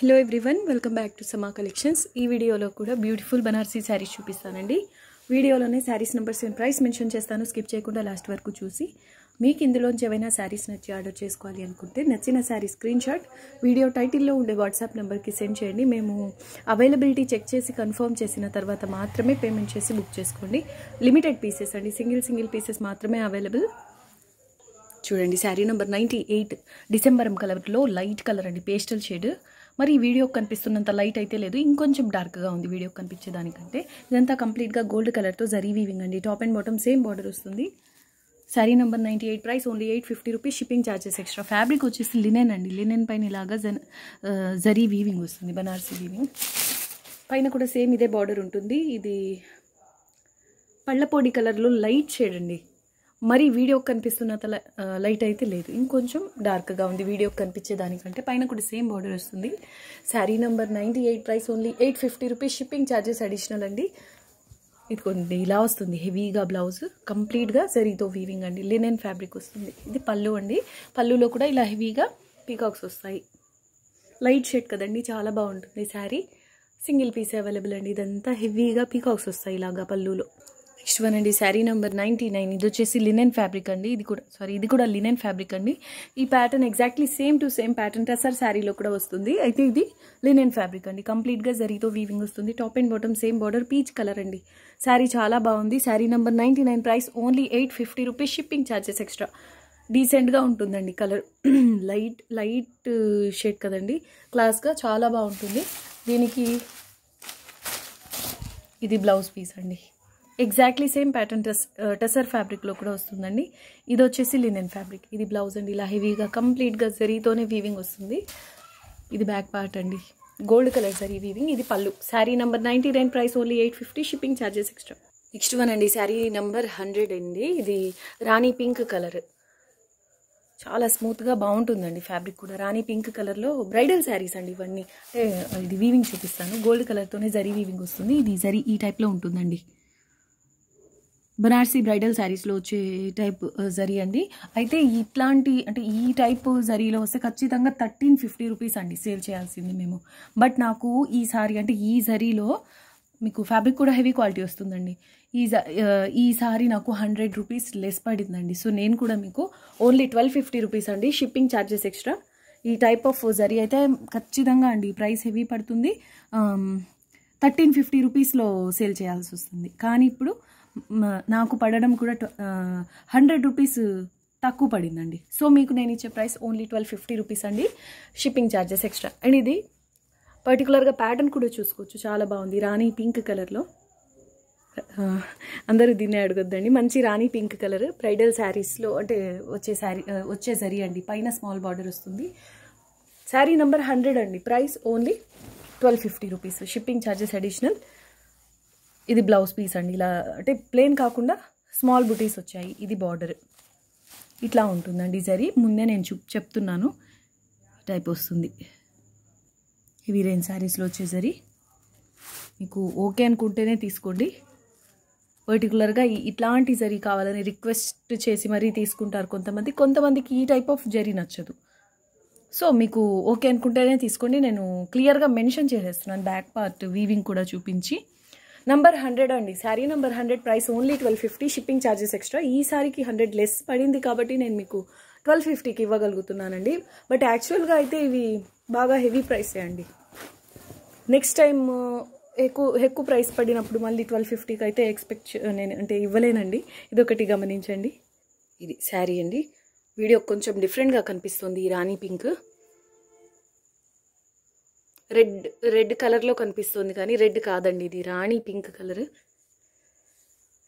hello everyone welcome back to Sama collections ఈ వీడియోలో కూడా బ్యూటిఫుల్ బనార్సీ శారీస్ చూపిస్తానండి వీడియోలోనే saris numbers and price mention చేస్తాను స్కిప్ చేయకుండా లాస్ట్ వరకు చూసి మీకు ఇందులోంచి ఏమైనా శారీస్ నచ్చి ఆర్డర్ చేసుకోవాలి అనుకుంటే నచ్చిన శారీ స్క్రీన్ షాట్ వీడియో టైటిల్లో ఉండే వాట్సాప్ నెంబర్కి సెండ్ చేయండి మేము అవైలబిలిటీ చెక్ చేసి కన్ఫర్మ్ చేసిన తర్వాత మాత్రమే పేమెంట్ చేసి బుక్ చేసుకోండి లిమిటెడ్ పీసెస్ అండి సింగిల్ సింగిల్ పీసెస్ మాత్రమే అవైలబుల్ చూడండి sari number ninety eight December కలర్లో లైట్ కలర్ అండి పేస్టల్ షేడ్ మరి ఈ వీడియోకి కనిపిస్తున్నంత లైట్ అయితే లేదు ఇంకొంచెం డార్క్గా ఉంది వీడియో కనిపించేదానికంటే ఇదంతా కంప్లీట్గా గోల్డ్ కలర్తో జరీ వీవింగ్ అండి top and bottom same border వస్తుంది sari number ninety eight price only eight fifty rupees shipping charges extra fabric వచ్చేసి లినెన్ అండి లినెన్ పైన ఇలాగా జన్ జరీ వీవింగ్ వస్తుంది బనార్సీ వీవింగ్ పైన కూడా సేమ్ ఇదే బార్డర్ ఉంటుంది ఇది పళ్ళపొడి కలర్లో లైట్ షేడ్ అండి మరి కనిపిస్తున్న తల లైట్ అయితే లేదు ఇంకొంచెం డార్క్గా ఉంది వీడియో కనిపించే దానికంటే పైన కూడా సేమ్ బార్డర్ వస్తుంది sari number ninety eight price only eight fifty rupees shipping charges additional అండి ఇది కొన్ని ఇలా వస్తుంది హెవీగా బ్లౌజ్ కంప్లీట్గా సరీతో వీవింగ్ అండి లినెన్ ఫ్యాబ్రిక్ వస్తుంది ఇది పళ్ళు అండి పళ్ళులో కూడా ఇలా హెవీగా పీకాక్స్ వస్తాయి లైట్ షేడ్ కదండి చాలా బాగుంటుంది శారీ సింగిల్ పీస్ అవైలబుల్ అండి ఇదంతా హెవీగా పీకాక్స్ వస్తాయి ఇలాగా పళ్ళులో ఇష్టవన్ అండి శారీ నెంబర్ నైంటీ నైన్ ఇది వచ్చేసి లినెన్ ఫ్యాబ్రిక్ అండి ఇది కూడా సారీ ఇది కూడా లినెన్ ఫ్యాబ్రిక్ అండి ఈ pattern exactly same to same pattern tussar శారీలో కూడా వస్తుంది అయితే ఇది లినెన్ ఫ్యాబ్రిక్ అండి కంప్లీట్గా జరీతో వీవింగ్ వస్తుంది top and bottom same border peach colour అండి శారీ చాలా బాగుంది sari number ninety nine price only eight fifty rupees shipping charges extra డీసెంట్గా ఉంటుందండి కలర్ లైట్ లైట్ షేడ్ కదండి క్లాస్గా చాలా బాగుంటుంది దీనికి ఇది బ్లౌజ్ పీస్ అండి ఎగ్జాక్ట్లీ సేమ్ ప్యాటర్న్ టెస్ టెసర్ ఫ్యాబ్రిక్లో కూడా వస్తుందండి ఇది వచ్చేసి లినెన్ ఫ్యాబ్రిక్ ఇది బ్లౌజ్ అండి ఇలా హెవీగా కంప్లీట్గా జరీతోనే వీవింగ్ వస్తుంది ఇది బ్యాక్ పార్ట్ అండి గోల్డ్ కలర్ జరీ వీవింగ్ ఇది పళ్ళు sari number ninety nine price only eight fifty shipping charges extra next one అండి శారీ నెంబర్ హండ్రెడ్ అండి ఇది రాణి పింక్ కలర్ చాలా స్మూత్గా బాగుంటుందండి ఫ్యాబ్రిక్ కూడా రాణి పింక్ కలర్లో బ్రైడల్ శారీస్ అండి ఇవన్నీ అంటే ఇది వీవింగ్ చూపిస్తాను గోల్డ్ కలర్తోనే జరీ వీవింగ్ వస్తుంది ఇది జరీ ఈ టైప్లో ఉంటుందండి బనార్సీ బ్రైడల్ శారీస్లో వచ్చే టైప్ జరీ అండి అయితే ఇట్లాంటి అంటే ఈ టైప్ జరీలో వస్తే ఖచ్చితంగా థర్టీన్ ఫిఫ్టీ రూపీస్ అండి సేల్ చేయాల్సింది మేము బట్ నాకు ఈ సారీ అంటే ఈ జరీలో మీకు ఫ్యాబ్రిక్ కూడా హెవీ క్వాలిటీ వస్తుందండి ఈ ఈ సారీ నాకు హండ్రెడ్ రూపీస్ లెస్ పడిందండి సో నేను కూడా మీకు ఓన్లీ ట్వెల్వ్ ఫిఫ్టీ రూపీస్ అండి షిప్పింగ్ ఛార్జెస్ ఎక్స్ట్రా ఈ టైప్ ఆఫ్ జరీ అయితే ఖచ్చితంగా అండి ప్రైస్ హెవీ పడుతుంది థర్టీన్ ఫిఫ్టీ రూపీస్లో సేల్ చేయాల్సి వస్తుంది కానీ ఇప్పుడు నాకు పడడం కూడా హండ్రెడ్ రూపీస్ తక్కువ పడిందండి సో మీకు నేను ఇచ్చే price only twelve fifty rupees అండి షిప్పింగ్ ఛార్జెస్ ఎక్స్ట్రా అండ్ ఇది పర్టికులర్గా ప్యాటర్న్ కూడా చూసుకోవచ్చు చాలా బాగుంది రాణి పింక్ కలర్లో అందరూ దీన్నే అడగొద్దండి మంచి రాణి పింక్ కలర్ బ్రైడల్ శారీస్లో అంటే వచ్చే శారీ వచ్చే సరీ అండి పైన స్మాల్ బార్డర్ వస్తుంది శారీ నెంబర్ హండ్రెడ్ అండి price only twelve fifty rupees shipping charges additional ఇది బ్లౌజ్ పీస్ అండి ఇలా అంటే ప్లెయిన్ కాకుండా స్మాల్ బుటీస్ వచ్చాయి ఇది బార్డర్ ఇట్లా ఉంటుందండి జరీ ముందే నేను చూ చెప్తున్నాను టైప్ వస్తుంది ఇవి రెండు శారీస్లో వచ్చే జరీ మీకు ఓకే అనుకుంటేనే తీసుకోండి పర్టికులర్గా ఇట్లాంటి జరీ కావాలని రిక్వెస్ట్ చేసి మరీ తీసుకుంటారు కొంతమంది కొంతమందికి ఈ టైప్ ఆఫ్ జరీ నచ్చదు సో మీకు ఓకే అనుకుంటేనే తీసుకోండి నేను క్లియర్గా మెన్షన్ చేసేస్తున్నాను బ్యాక్ పార్ట్ వీవింగ్ కూడా చూపించి నెంబర్ హండ్రెడ్ అండి sari number hundred price only twelve fifty shipping charges extra ఈ శారీకి హండ్రెడ్ లెస్ పడింది కాబట్టి నేను మీకు ట్వెల్వ్ ఫిఫ్టీకి ఇవ్వగలుగుతున్నానండి బట్ యాక్చువల్గా అయితే ఇవి బాగా హెవీ ప్రైసే అండి నెక్స్ట్ టైం ఎక్కువ ఎక్కువ ప్రైస్ పడినప్పుడు మళ్ళీ ట్వెల్వ్ ఫిఫ్టీకి అయితే ఎక్స్పెక్ట్ నేను అంటే ఇవ్వలేనండి ఇది ఒకటి గమనించండి ఇది శారీ అండి వీడియో కొంచెం డిఫరెంట్గా కనిపిస్తుంది ఈ రాణి పింక్ రెడ్ రెడ్ కలర్లో కనిపిస్తుంది కానీ రెడ్ కాదండి ఇది rani pink colour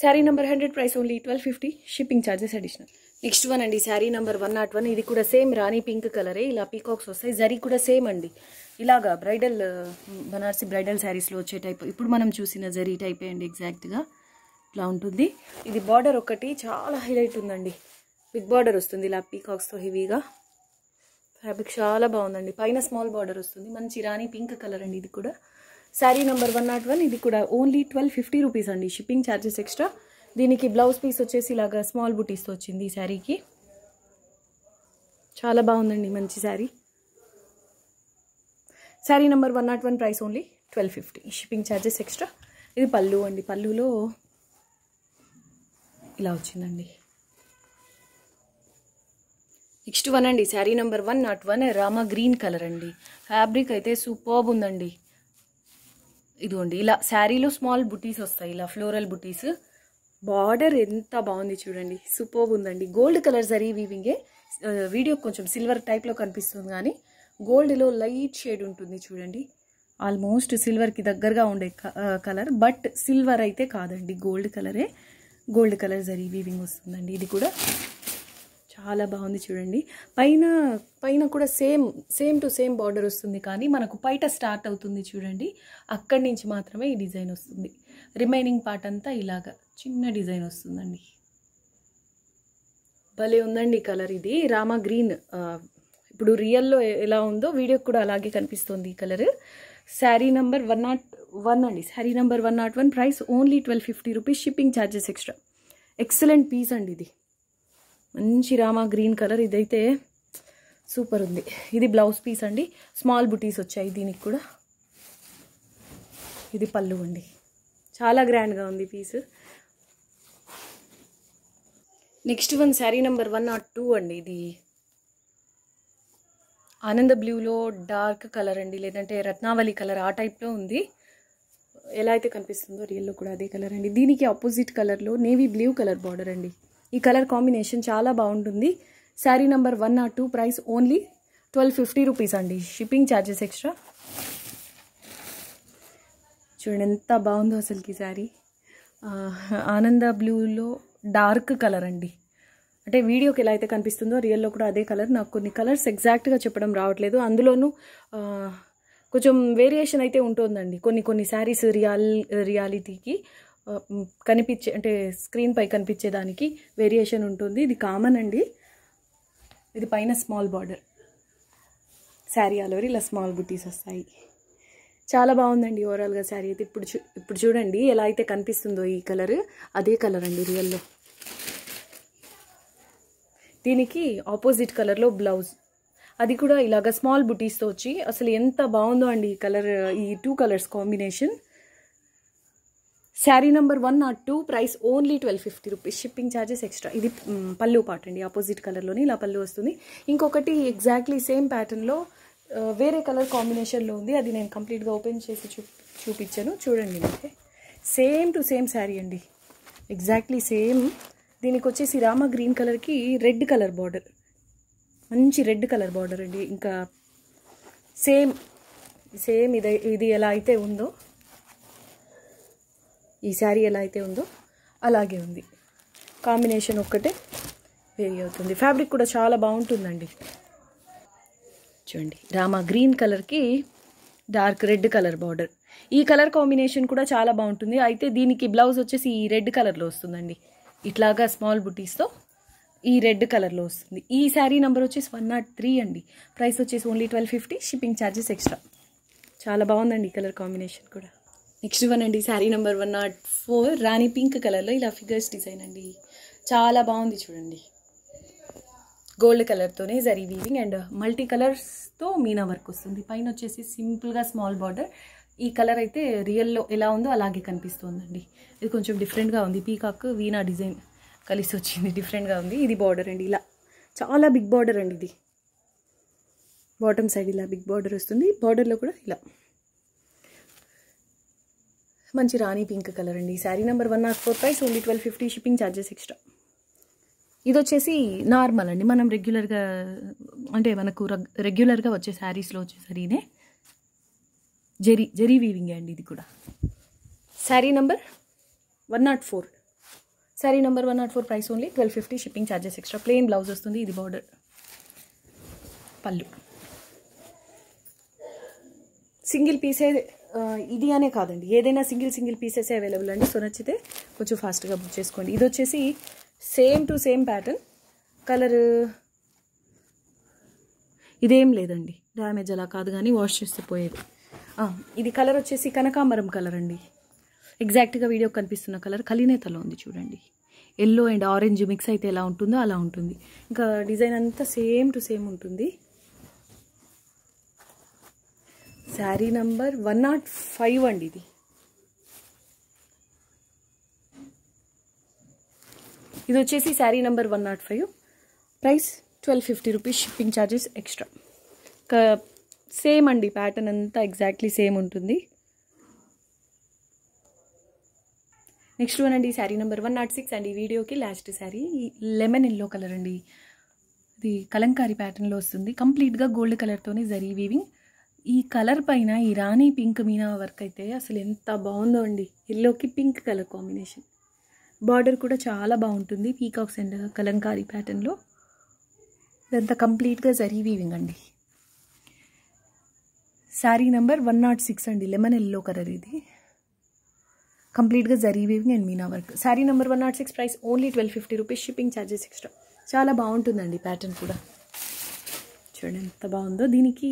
sari number hundred price only twelve fifty shipping charges additional next one అండి sari number one nought one ఇది కూడా సేమ్ రాణి పింక్ కలరే ఇలా పీకాక్స్ వస్తాయి జరీ కూడా సేమ్ అండి ఇలాగా బ్రైడల్ బనార్సీ బ్రైడల్ శారీస్లో వచ్చే టైప్ ఇప్పుడు మనం చూసిన జరీ టైపే అండి ఎగ్జాక్ట్గా ఇట్లా ఉంటుంది ఇది బార్డర్ ఒకటి చాలా హైలైట్ ఉందండి బిగ్ బార్డర్ వస్తుంది ఇలా పీకాక్స్తో హెవీగా ఫ్యాబ్రిక్ చాలా బాగుందండి పైన స్మాల్ బార్డర్ వస్తుంది మంచి రాణి పింక్ కలర్ అండి ఇది కూడా sari number one nought one ఇది కూడా ఓన్లీ ట్వెల్వ్ ఫిఫ్టీ రూపీస్ అండి షిప్పింగ్ ఛార్జెస్ ఎక్స్ట్రా దీనికి బ్లౌజ్ పీస్ వచ్చేసి ఇలాగా స్మాల్ బుటీస్తో వచ్చింది ఈ శారీకి చాలా బాగుందండి మంచి sari sari number one nought one price only twelve fifty shipping charges extra ఇది పళ్ళు అండి పళ్ళులో ఇలా వచ్చిందండి నెక్స్ట్ వన్ అండి sari number one nought one Rama green colour అండి ఫ్యాబ్రిక్ అయితే సూపర్బ్ ఉందండి ఇదిగోండి ఇలా శారీలో స్మాల్ బుటీస్ వస్తాయి ఇలా ఫ్లోరల్ బుటీస్ బార్డర్ ఎంత బాగుంది చూడండి సూపర్బ్ ఉందండి గోల్డ్ కలర్ జరీ వీవింగే వీడియో కొంచెం సిల్వర్ టైప్లో కనిపిస్తుంది కానీ గోల్డ్లో లైట్ షేడ్ ఉంటుంది చూడండి ఆల్మోస్ట్ సిల్వర్కి దగ్గరగా ఉండే కలర్ బట్ సిల్వర్ అయితే కాదండి గోల్డ్ కలరే గోల్డ్ కలర్ జరీ వీవింగ్ వస్తుందండి ఇది కూడా చాలా బాగుంది చూడండి పైన పైన కూడా same same to same border వస్తుంది కానీ మనకు బయట స్టార్ట్ అవుతుంది చూడండి అక్కడి నుంచి మాత్రమే ఈ డిజైన్ వస్తుంది రిమైనింగ్ పార్ట్ అంతా ఇలాగా చిన్న డిజైన్ వస్తుందండి భలే ఉందండి కలర్ ఇది రామా గ్రీన్ ఇప్పుడు రియల్లో ఎలా ఉందో వీడియోకి కూడా అలాగే కనిపిస్తుంది ఈ colour sari number one nought one అండి sari number one nought one price only twelve fifty rupees shipping charges extra excellent piece అండి ఇది మంచి రామా గ్రీన్ కలర్ ఇదైతే సూపర్ ఉంది ఇది బ్లౌజ్ పీస్ అండి స్మాల్ బుటీస్ వచ్చాయి దీనికి కూడా ఇది పళ్ళు అండి చాలా గ్రాండ్గా ఉంది piece next one sari number one nought two అండి ఇది ఆనంద బ్లూలో డార్క్ కలర్ అండి లేదంటే రత్నావళి కలర్ ఆ టైప్లో ఉంది ఎలా అయితే కనిపిస్తుందో రియల్లో కూడా అదే కలర్ అండి దీనికి ఆపోజిట్ కలర్లో నేవీ బ్లూ కలర్ బార్డర్ అండి ఈ కలర్ కాంబినేషన్ చాలా బాగుంటుంది sari number one nought two price only twelve fifty rupees అండి షిప్పింగ్ ఛార్జెస్ ఎక్స్ట్రా చూడండి ఎంత బాగుందో అసలుకి శారీ ఆనంద బ్లూలో డార్క్ కలర్ అండి అంటే వీడియోకి ఎలా అయితే కనిపిస్తుందో రియల్లో కూడా అదే కలర్ నాకు కొన్ని కలర్స్ ఎగ్జాక్ట్గా చెప్పడం రావట్లేదు అందులోనూ కొంచెం వేరియేషన్ అయితే ఉంటుందండి కొన్ని కొన్ని శారీస్ రియాల్ రియాలిటీకి కనిపించే అంటే స్క్రీన్పై కనిపించేదానికి వేరియేషన్ ఉంటుంది ఇది కామన్ అండి ఇది పైన స్మాల్ బార్డర్ శారీ ఆలోవర్ ఇలా స్మాల్ బుటీస్ వస్తాయి చాలా బాగుందండి ఓవరాల్గా శారీ అయితే ఇప్పుడు చూ ఇప్పుడు చూడండి ఎలా అయితే కనిపిస్తుందో ఈ కలర్ అదే కలర్ అండి రియల్లో దీనికి ఆపోజిట్ కలర్లో బ్లౌజ్ అది కూడా ఇలాగ స్మాల్ బుటీస్తో వచ్చి అసలు ఎంత బాగుందో అండి ఈ కలర్ ఈ two colours combination sari number one nought two price only twelve fifty rupees shipping charges extra ఇది పళ్ళు పాట అండి ఆపోజిట్ కలర్లోని ఇలా పళ్ళు వస్తుంది ఇంకొకటి ఎగ్జాక్ట్లీ సేమ్ ప్యాటర్న్లో వేరే కలర్ కాంబినేషన్లో ఉంది అది నేను కంప్లీట్గా ఓపెన్ చేసి చూ చూపించాను చూడండి అంటే సేమ్ టు సేమ్ శారీ అండి ఎగ్జాక్ట్లీ సేమ్ దీనికి వచ్చేసి రామ గ్రీన్ కలర్కి రెడ్ కలర్ బార్డర్ మంచి రెడ్ కలర్ బార్డర్ అండి ఇంకా సేమ్ సేమ్ ఇది ఇది ఎలా అయితే ఉందో ఈ శారీ ఎలా అయితే ఉందో అలాగే ఉంది కాంబినేషన్ ఒక్కటే వేరీ అవుతుంది ఫ్యాబ్రిక్ కూడా చాలా బాగుంటుందండి చూడండి రామా గ్రీన్ కలర్కి డార్క్ రెడ్ కలర్ బార్డర్ ఈ కలర్ కాంబినేషన్ కూడా చాలా బాగుంటుంది అయితే దీనికి బ్లౌజ్ వచ్చేసి ఈ రెడ్ కలర్లో వస్తుందండి ఇట్లాగా స్మాల్ బుటీస్తో ఈ రెడ్ కలర్లో వస్తుంది ఈ శారీ నెంబర్ వచ్చేసి వన్ నాట్ త్రీ అండి ప్రైస్ వచ్చేసి only twelve fifty shipping charges extra చాలా బాగుందండి ఈ కలర్ కాంబినేషన్ కూడా నెక్స్ట్ వన్ అండి sari number one not four Rani pink కలర్లో ఇలా ఫిగర్స్ డిజైన్ అండి చాలా బాగుంది చూడండి గోల్డ్ కలర్తోనే జరీ వీవింగ్ అండ్ మల్టీ కలర్స్తో మీనా వర్క్ వస్తుంది పైన వచ్చేసి సింపుల్గా స్మాల్ బార్డర్ ఈ కలర్ అయితే రియల్లో ఎలా ఉందో అలాగే కనిపిస్తుందండి ఇది కొంచెం డిఫరెంట్గా ఉంది పీకాక్ వీణా డిజైన్ కలిసి వచ్చింది డిఫరెంట్గా ఉంది ఇది బార్డర్ అండి ఇలా చాలా బిగ్ బార్డర్ అండి ఇది బాటమ్ సైడ్ ఇలా బిగ్ బార్డర్ వస్తుంది బార్డర్లో కూడా ఇలా మంచి రాణి పింక్ కలర్ అండి sari number one not four price only twelve fifty shipping charges extra ఇది వచ్చేసి నార్మల్ అండి మనం రెగ్యులర్గా అంటే మనకు రెగ్యులర్గా వచ్చే శారీస్లో వచ్చేసరినే ఇదే జరీ జెరీ వీవింగ్ అండి ఇది కూడా sari number one not four sari number one not four price only twelve fifty shipping charges extra plain blouse వస్తుంది ఇది బార్డర్ పళ్ళు సింగిల్ పీసే ఇది అనే కాదండి ఏదైనా సింగిల్ సింగిల్ పీసెస్ అవైలబుల్ అండి సో నచ్చితే కొంచెం ఫాస్ట్గా బుక్ చేసుకోండి ఇది వచ్చేసి same to same pattern colour ఇదేం లేదండి డ్యామేజ్ అలా కాదు కానీ వాష్ చేస్తే పోయేది ఇది కలర్ వచ్చేసి కనకాంబరం కలర్ అండి ఎగ్జాక్ట్గా వీడియో కనిపిస్తున్న కలర్ కలినేతలో ఉంది చూడండి ఎల్లో అండ్ ఆరెంజ్ మిక్స్ అయితే ఎలా ఉంటుందో అలా ఉంటుంది ఇంకా డిజైన్ అంతా సేమ్ టు సేమ్ ఉంటుంది sari number one nought five అండి ఇది ఇది వచ్చేసి sari number one nought five price twelve fifty rupees shipping charges extra same అండి ప్యాటర్న్ అంతా ఎగ్జాక్ట్లీ సేమ్ ఉంటుంది నెక్స్ట్ వన్ అండి sari number one nought six అండి వీడియోకి last sari lemon yellow colour అండి ఇది కలంకారీ ప్యాటర్న్లో వస్తుంది కంప్లీట్గా గోల్డ్ కలర్తోనే జరీ వీవింగ్ ఈ కలర్ పైన ఈ రాణి పింక్ మీనా వర్క్ అయితే అసలు ఎంత బాగుందో అండి ఎల్లోకి పింక్ కలర్ కాంబినేషన్ బార్డర్ కూడా చాలా బాగుంటుంది పీకాక్స్ అండ్ కలంకారీ ప్యాటర్న్లో ఇదంతా కంప్లీట్గా జరీ వీవింగ్ అండి sari number one nought six అండి లెమన్ ఎల్లో కలర్ ఇది కంప్లీట్గా zari weaving and meena work sari number one nought six price only twelve fifty rupees shipping charges extra చాలా బాగుంటుందండి ప్యాటర్న్ కూడా చూడండి ఎంత బాగుందో దీనికి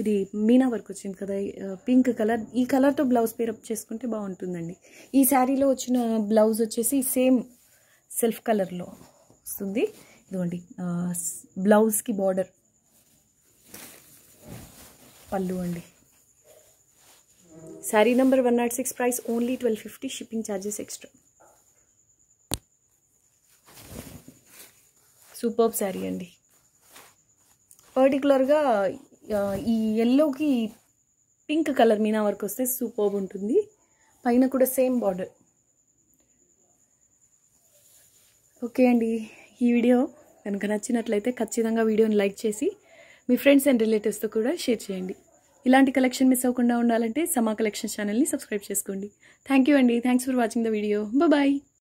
ఇది మీనా వర్క్ వచ్చింది కదా పింక్ కలర్ ఈ కలర్తో బ్లౌజ్ పేరప్ చేసుకుంటే బాగుంటుందండి ఈ శారీలో వచ్చిన బ్లౌజ్ వచ్చేసి సేమ్ సెల్ఫ్ కలర్లో వస్తుంది ఇదిగోండి బ్లౌజ్కి బార్డర్ పళ్ళు అండి sari number one nought six price only twelve fifty shipping charges extra superb sari అండి పర్టికులర్గా ఈ ఎల్లోకి పింక్ కలర్ మీనా వరకు వస్తే సూపర్ ఉంటుంది పైన కూడా సేమ్ బార్డర్ ఓకే అండి ఈ వీడియో కనుక నచ్చినట్లయితే ఖచ్చితంగా వీడియోని లైక్ చేసి మీ ఫ్రెండ్స్ అండ్ రిలేటివ్స్తో కూడా షేర్ చేయండి ఇలాంటి కలెక్షన్ మిస్ అవ్వకుండా ఉండాలంటే సమా కలెక్షన్ ఛానల్ని సబ్స్క్రైబ్ చేసుకోండి థ్యాంక్ యూ అండి thanks for watching the video bye